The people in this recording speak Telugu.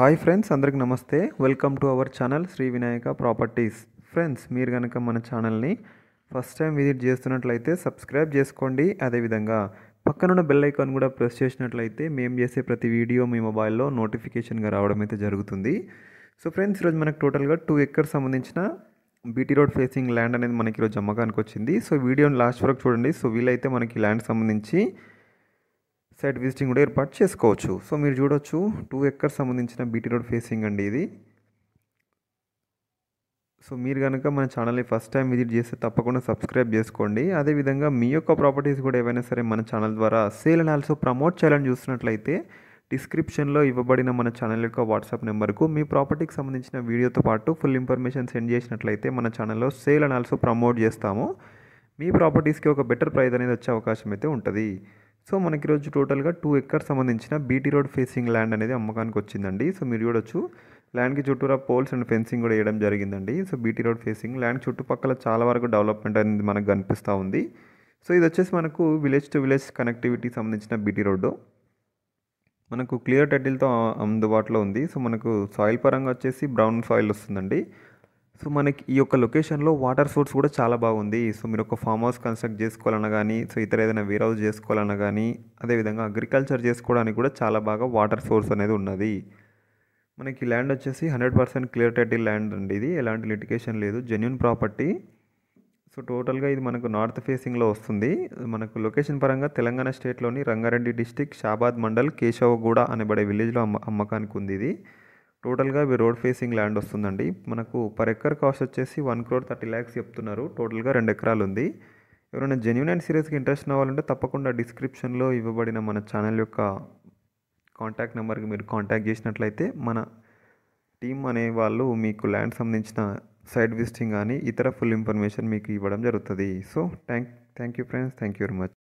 హాయ్ ఫ్రెండ్స్ అందరికి నమస్తే welcome to our channel Shri Vinayaka properties friends మీరు కనుక మన ఛానల్ని ఫస్ట్ టైం విజిట్ చేస్తున్నట్లయితే సబ్స్క్రైబ్ చేసుకోండి అదేవిధంగా పక్కనున్న బెల్ ఐకాన్ కూడా ప్రెస్ చేసినట్లయితే మేము చేసే ప్రతి వీడియో మీ మొబైల్లో నోటిఫికేషన్గా రావడం అయితే జరుగుతుంది సో ఫ్రెండ్స్ ఈరోజు మనకు టోటల్గా టూ ఎక్కర్స్ సంబంధించిన బీటీ రోడ్ ఫేసింగ్ ల్యాండ్ అనేది మనకి ఈరోజు అమ్మకానికి వచ్చింది సో వీడియోని లాస్ట్ వరకు చూడండి సో వీలైతే మనకి ల్యాండ్ సంబంధించి సైట్ విజిటింగ్ కూడా ఏర్పాటు చేసుకోవచ్చు సో మీరు చూడొచ్చు టూ ఎక్కర్ సంబంధించిన బీటీ రోడ్ ఫేసింగ్ అండి ఇది సో మీరు కనుక మన ఛానల్ని ఫస్ట్ టైం విజిట్ చేస్తే తప్పకుండా సబ్స్క్రైబ్ చేసుకోండి అదేవిధంగా మీ యొక్క ప్రాపర్టీస్ కూడా ఏవైనా సరే మన ఛానల్ ద్వారా సేల్ అండ్ ఆల్సో ప్రమోట్ చేయాలని చూసినట్లయితే డిస్క్రిప్షన్లో ఇవ్వబడిన మన ఛానల్ యొక్క వాట్సాప్ నెంబర్కు మీ ప్రాపర్టీకి సంబంధించిన వీడియోతో పాటు ఫుల్ ఇన్ఫర్మేషన్ సెండ్ చేసినట్లయితే మన ఛానల్లో సేల్ అండ్ ఆల్సో ప్రమోట్ చేస్తాము మీ ప్రాపర్టీస్కి ఒక బెటర్ ప్రైజ్ అనేది వచ్చే అవకాశం అయితే ఉంటుంది సో మనకి ఈరోజు టోటల్గా టూ ఎక్కర్ సంబంధించిన బీటీ రోడ్ ఫేసింగ్ ల్యాండ్ అనేది అమ్మకానికి వచ్చిందండి సో మీరు చూడొచ్చు ల్యాండ్కి చుట్టూరా పోల్స్ అండ్ ఫెన్సింగ్ కూడా వేయడం జరిగిందండి so BT road facing land చుట్టుపక్కల చాలా వరకు డెవలప్మెంట్ అనేది మనకు కనిపిస్తూ ఉంది సో ఇది వచ్చేసి మనకు విలేజ్ టు విలేజ్ కనెక్టివిటీ సంబంధించిన బీటీ రోడ్డు మనకు క్లియర్ టెటిల్తో అందుబాటులో ఉంది సో మనకు సాయిల్ పరంగా వచ్చేసి బ్రౌన్ సాయిల్ వస్తుందండి సో మనకి ఈ యొక్క లొకేషన్లో వాటర్ సోర్స్ కూడా చాలా బాగుంది సో మీరు ఒక ఫామ్ హౌస్ కన్స్ట్రక్ట్ చేసుకోవాలన్నా కానీ సో ఇతర ఏదైనా వేర్ హౌస్ చేసుకోవాలన్నా కానీ అదేవిధంగా అగ్రికల్చర్ చేసుకోవడానికి కూడా చాలా బాగా వాటర్ సోర్స్ అనేది ఉన్నది మనకి ల్యాండ్ వచ్చేసి hundred percent clear title land అండి ఇది ఎలాంటి లిటికేషన్ లేదు జెన్యున్ ప్రాపర్టీ సో టోటల్గా ఇది మనకు నార్త్ ఫేసింగ్లో వస్తుంది మనకు లొకేషన్ పరంగా తెలంగాణ స్టేట్లోని రంగారెడ్డి డిస్టిక్ షాబాద్ మండల్ కేశవగూడ అనబడే విలేజ్లో అమ్మ అమ్మకానికి ఉంది ఇది టోటల్గా ఇవి రోడ్ ఫేసింగ్ ల్యాండ్ వస్తుందండి మనకు పర్ ఎకర్ కాస్ట్ వచ్చేసి వన్ క్రోర్ థర్టీ ల్యాక్స్ చెప్తున్నారు టోటల్గా రెండు ఎకరాలు ఉంది ఎవరైనా జెన్యున్ అండ్ సీరియస్గా ఇంట్రెస్ట్ అవ్వాలంటే తప్పకుండా డిస్క్రిప్షన్లో ఇవ్వబడిన మన ఛానల్ యొక్క కాంటాక్ట్ నెంబర్కి మీరు కాంటాక్ట్ చేసినట్లయితే మన టీం అనే వాళ్ళు మీకు ల్యాండ్ సంబంధించిన సైడ్ విజిటింగ్ కానీ ఇతర ఫుల్ ఇన్ఫర్మేషన్ మీకు ఇవ్వడం జరుగుతుంది so thank thank you friends thank you very much